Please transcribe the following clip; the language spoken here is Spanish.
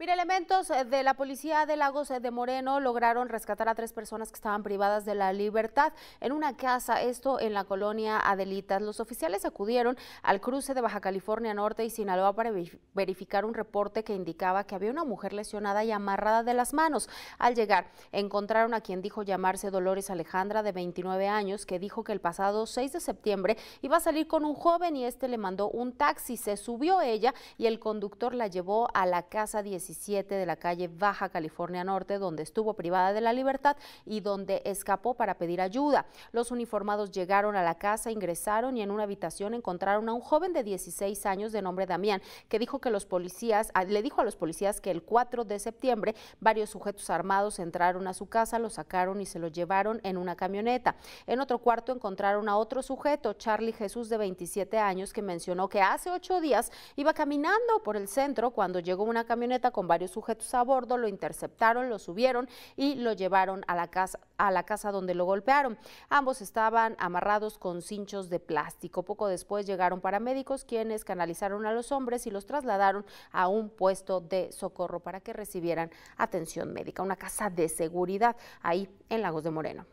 Mira, elementos eh, de la policía de Lagos eh, de Moreno lograron rescatar a tres personas que estaban privadas de la libertad en una casa, esto en la colonia Adelitas. Los oficiales acudieron al cruce de Baja California Norte y Sinaloa para verificar un reporte que indicaba que había una mujer lesionada y amarrada de las manos. Al llegar, encontraron a quien dijo llamarse Dolores Alejandra, de 29 años, que dijo que el pasado 6 de septiembre iba a salir con un joven y este le mandó un taxi. Se subió ella y el conductor la llevó a la casa 17 de la calle Baja California Norte, donde estuvo privada de la libertad y donde escapó para pedir ayuda. Los uniformados llegaron a la casa, ingresaron y en una habitación encontraron a un joven de 16 años de nombre Damián, que dijo que los policías, ah, le dijo a los policías que el 4 de septiembre varios sujetos armados entraron a su casa, lo sacaron y se lo llevaron en una camioneta. En otro cuarto encontraron a otro sujeto, Charlie Jesús de 27 años, que mencionó que hace ocho días iba caminando por el centro cuando llegó una camioneta con con varios sujetos a bordo, lo interceptaron, lo subieron y lo llevaron a la casa, a la casa donde lo golpearon. Ambos estaban amarrados con cinchos de plástico. Poco después llegaron paramédicos quienes canalizaron a los hombres y los trasladaron a un puesto de socorro para que recibieran atención médica, una casa de seguridad ahí en Lagos de Moreno.